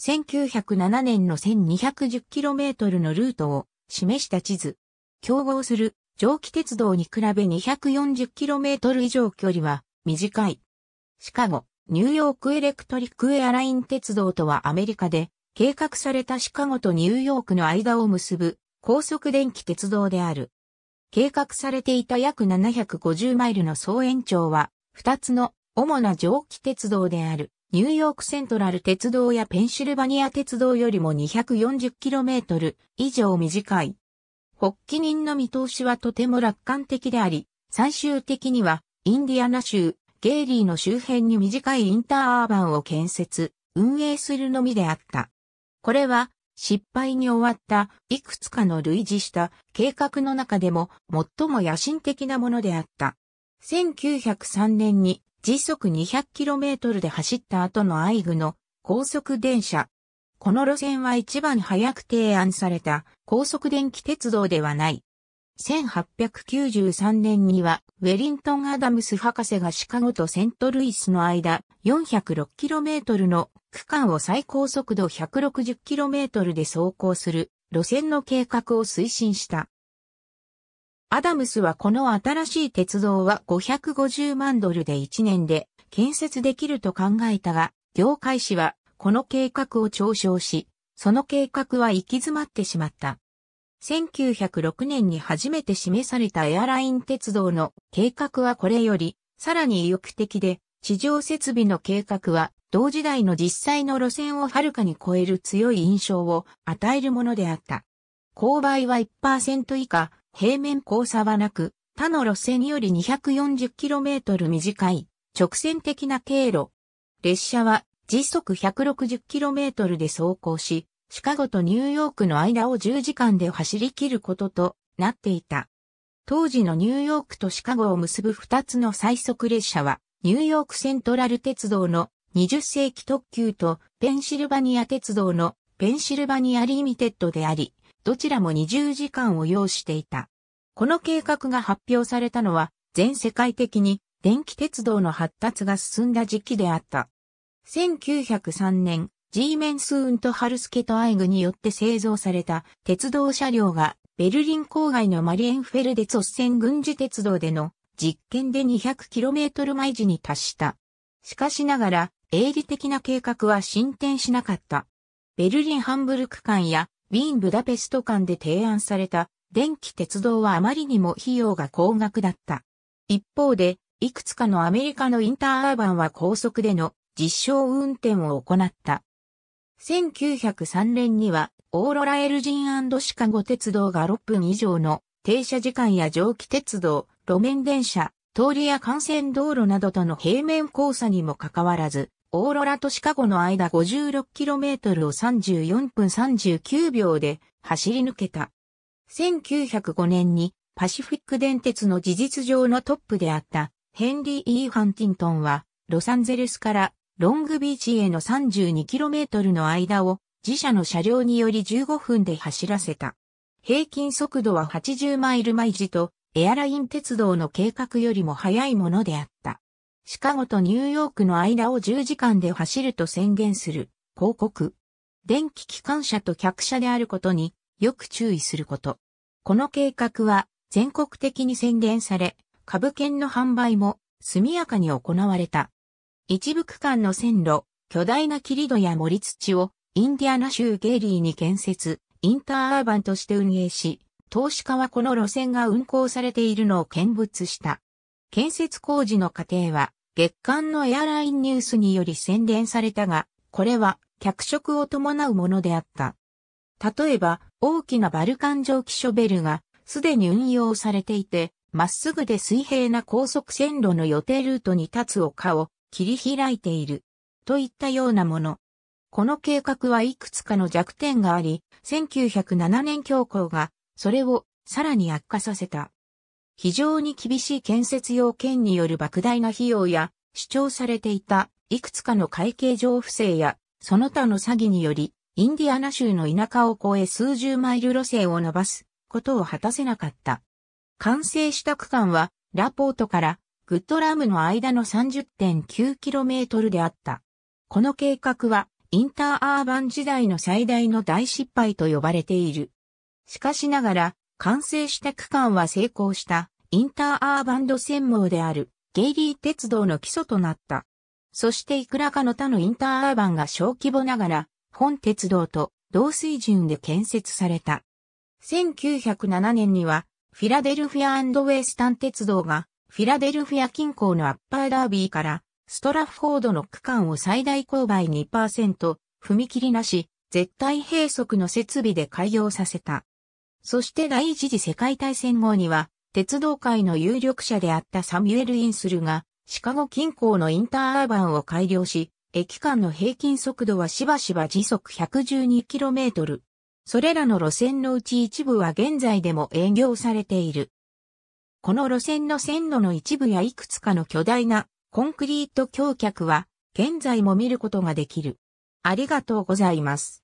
1907年の 1210km のルートを示した地図。競合する蒸気鉄道に比べ 240km 以上距離は短い。シカゴ、ニューヨークエレクトリックエアライン鉄道とはアメリカで計画されたシカゴとニューヨークの間を結ぶ高速電気鉄道である。計画されていた約750マイルの総延長は2つの主な蒸気鉄道であるニューヨークセントラル鉄道やペンシルバニア鉄道よりも 240km 以上短い。発起人の見通しはとても楽観的であり、最終的にはインディアナ州、ゲイリーの周辺に短いインターアーバンを建設、運営するのみであった。これは失敗に終わったいくつかの類似した計画の中でも最も野心的なものであった。1903年に時速 200km で走った後のアイグの高速電車。この路線は一番早く提案された高速電気鉄道ではない。1893年にはウェリントン・アダムス博士がシカゴとセントルイスの間 406km の区間を最高速度 160km で走行する路線の計画を推進した。アダムスはこの新しい鉄道は550万ドルで1年で建設できると考えたが、業界紙はこの計画を嘲笑し、その計画は行き詰まってしまった。1906年に初めて示されたエアライン鉄道の計画はこれより、さらに意欲的で、地上設備の計画は、同時代の実際の路線をはるかに超える強い印象を与えるものであった。勾配は1%以下、平面交差はなく、他の路線より 240km 短い、直線的な経路。列車は時速 160km で走行し、シカゴとニューヨークの間を10時間で走り切ることとなっていた。当時のニューヨークとシカゴを結ぶ2つの最速列車は、ニューヨークセントラル鉄道の20世紀特急とペンシルバニア鉄道のペンシルバニアリミテッドであり、どちらも20時間を要していた。この計画が発表されたのは、全世界的に電気鉄道の発達が進んだ時期であった。1903年、ジーメンスーンとハルスケとアイグによって製造された鉄道車両がベルリン郊外のマリエンフェルデツォッセン軍事鉄道での実験で 200km 毎時に達した。しかしながら、営利的な計画は進展しなかった。ベルリンハンブルク間やウィーン・ブダペスト間で提案された電気鉄道はあまりにも費用が高額だった。一方で、いくつかのアメリカのインターアーバンは高速での実証運転を行った。1903年には、オーロラエルジンシカゴ鉄道が6分以上の停車時間や蒸気鉄道、路面電車、通りや幹線道路などとの平面交差にもかかわらず、オーロラとシカゴの間 56km を34分39秒で走り抜けた。1905年にパシフィック電鉄の事実上のトップであったヘンリー・イー・ハンティントンはロサンゼルスからロングビーチへの 32km の間を自社の車両により15分で走らせた。平均速度は80マイル毎時とエアライン鉄道の計画よりも速いものであった。シカゴとニューヨークの間を10時間で走ると宣言する広告。電気機関車と客車であることによく注意すること。この計画は全国的に宣言され、株券の販売も速やかに行われた。一部区間の線路、巨大な切り戸や森土をインディアナ州ゲイリーに建設、インターアーバンとして運営し、投資家はこの路線が運行されているのを見物した。建設工事の過程は、月間のエアラインニュースにより宣伝されたが、これは脚色を伴うものであった。例えば、大きなバルカン蒸気ショベルがすでに運用されていて、まっすぐで水平な高速線路の予定ルートに立つ丘を切り開いている。といったようなもの。この計画はいくつかの弱点があり、1907年教皇がそれをさらに悪化させた。非常に厳しい建設要件による莫大な費用や、主張されていた、いくつかの会計上不正や、その他の詐欺により、インディアナ州の田舎を越え数十マイル路線を伸ばすことを果たせなかった。完成した区間は、ラポートからグッドラムの間の 30.9km であった。この計画は、インターアーバン時代の最大の大失敗と呼ばれている。しかしながら、完成した区間は成功したインターアーバンド専門であるゲイリー鉄道の基礎となった。そしていくらかの他のインターアーバンが小規模ながら本鉄道と同水準で建設された。1907年にはフィラデルフィアウェスタン鉄道がフィラデルフィア近郊のアッパーダービーからストラフォードの区間を最大勾配2%、踏切なし、絶対閉塞の設備で開業させた。そして第一次世界大戦後には、鉄道界の有力者であったサミュエル・インスルが、シカゴ近郊のインターアーバンを改良し、駅間の平均速度はしばしば時速 112km。それらの路線のうち一部は現在でも営業されている。この路線の線路の一部やいくつかの巨大なコンクリート橋脚は現在も見ることができる。ありがとうございます。